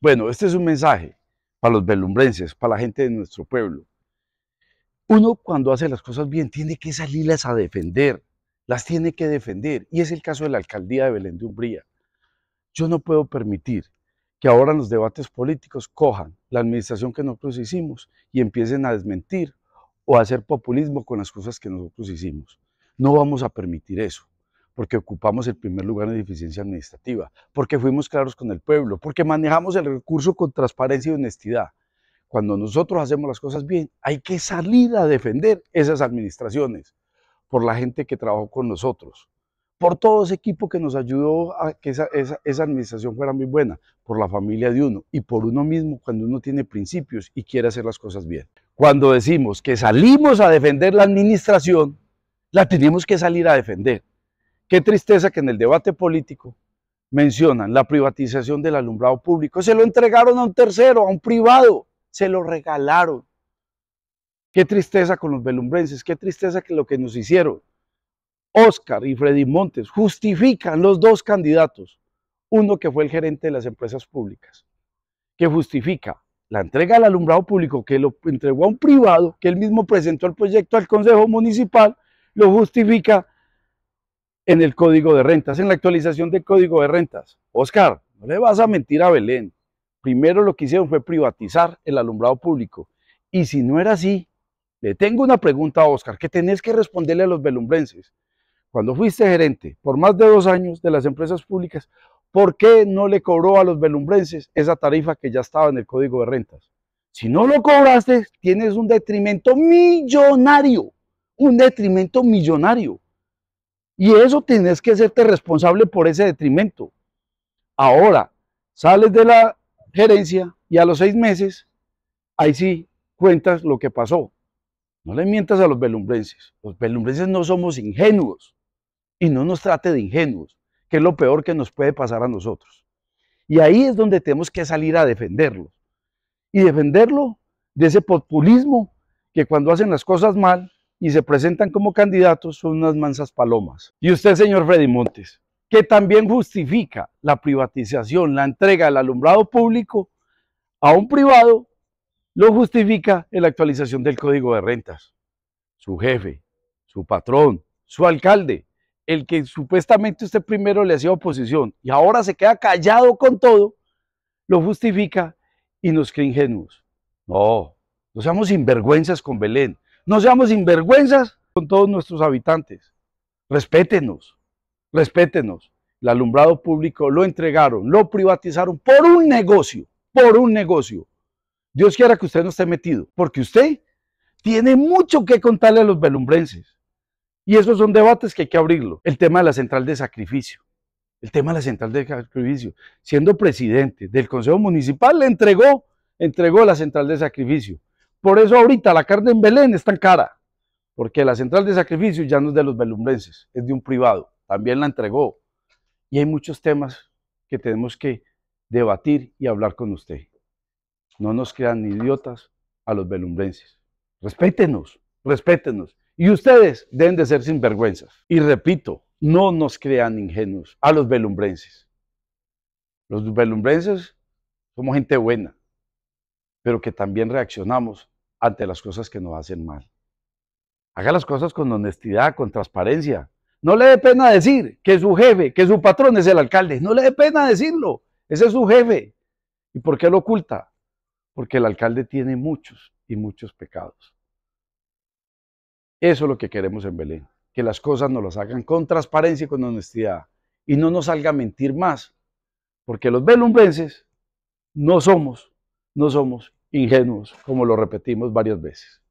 Bueno, este es un mensaje para los belumbrenses, para la gente de nuestro pueblo. Uno cuando hace las cosas bien tiene que salirlas a defender, las tiene que defender. Y es el caso de la alcaldía de Belén de Umbría. Yo no puedo permitir que ahora los debates políticos cojan la administración que nosotros hicimos y empiecen a desmentir o a hacer populismo con las cosas que nosotros hicimos. No vamos a permitir eso porque ocupamos el primer lugar en eficiencia administrativa, porque fuimos claros con el pueblo, porque manejamos el recurso con transparencia y honestidad. Cuando nosotros hacemos las cosas bien, hay que salir a defender esas administraciones por la gente que trabajó con nosotros, por todo ese equipo que nos ayudó a que esa administración fuera muy buena, por la familia de uno y por uno mismo cuando uno tiene principios y quiere hacer las cosas bien. Cuando decimos que salimos a defender la administración, la tenemos que salir a defender. Qué tristeza que en el debate político mencionan la privatización del alumbrado público. Se lo entregaron a un tercero, a un privado, se lo regalaron. Qué tristeza con los belumbrenses, qué tristeza que lo que nos hicieron. Oscar y Freddy Montes justifican los dos candidatos. Uno que fue el gerente de las empresas públicas, que justifica la entrega del alumbrado público que lo entregó a un privado, que él mismo presentó el proyecto al Consejo Municipal, lo justifica en el código de rentas, en la actualización del código de rentas. Oscar, no le vas a mentir a Belén. Primero lo que hicieron fue privatizar el alumbrado público. Y si no era así, le tengo una pregunta a Oscar que tenés que responderle a los belumbrenses. Cuando fuiste gerente por más de dos años de las empresas públicas, ¿por qué no le cobró a los belumbrenses esa tarifa que ya estaba en el código de rentas? Si no lo cobraste, tienes un detrimento millonario, un detrimento millonario. Y eso tienes que hacerte responsable por ese detrimento. Ahora, sales de la gerencia y a los seis meses, ahí sí cuentas lo que pasó. No le mientas a los belumbrenses. Los belumbrenses no somos ingenuos y no nos trate de ingenuos, que es lo peor que nos puede pasar a nosotros. Y ahí es donde tenemos que salir a defenderlos. Y defenderlo de ese populismo que cuando hacen las cosas mal, y se presentan como candidatos son unas mansas palomas. Y usted, señor Freddy Montes, que también justifica la privatización, la entrega del alumbrado público a un privado, lo justifica en la actualización del Código de Rentas. Su jefe, su patrón, su alcalde, el que supuestamente usted primero le hacía oposición y ahora se queda callado con todo, lo justifica y nos cree ingenuos. No, no seamos sinvergüenzas con Belén. No seamos sinvergüenzas con todos nuestros habitantes. Respétenos, respétenos. El alumbrado público lo entregaron, lo privatizaron por un negocio, por un negocio. Dios quiera que usted no esté metido, porque usted tiene mucho que contarle a los belumbrenses. Y esos son debates que hay que abrirlo. El tema de la central de sacrificio. El tema de la central de sacrificio. Siendo presidente del Consejo Municipal, le entregó, entregó la central de sacrificio. Por eso ahorita la carne en Belén es tan cara, porque la central de sacrificio ya no es de los belumbrenses, es de un privado, también la entregó. Y hay muchos temas que tenemos que debatir y hablar con usted. No nos crean idiotas a los belumbrenses. Respétenos, respétenos. Y ustedes deben de ser sinvergüenzas. Y repito, no nos crean ingenuos a los belumbrenses. Los belumbrenses somos gente buena, pero que también reaccionamos ante las cosas que nos hacen mal. Haga las cosas con honestidad, con transparencia. No le dé pena decir que su jefe, que su patrón es el alcalde. No le dé pena decirlo. Ese es su jefe. ¿Y por qué lo oculta? Porque el alcalde tiene muchos y muchos pecados. Eso es lo que queremos en Belén. Que las cosas nos las hagan con transparencia y con honestidad. Y no nos salga a mentir más. Porque los belumbenses no somos, no somos ingenuos, como lo repetimos varias veces.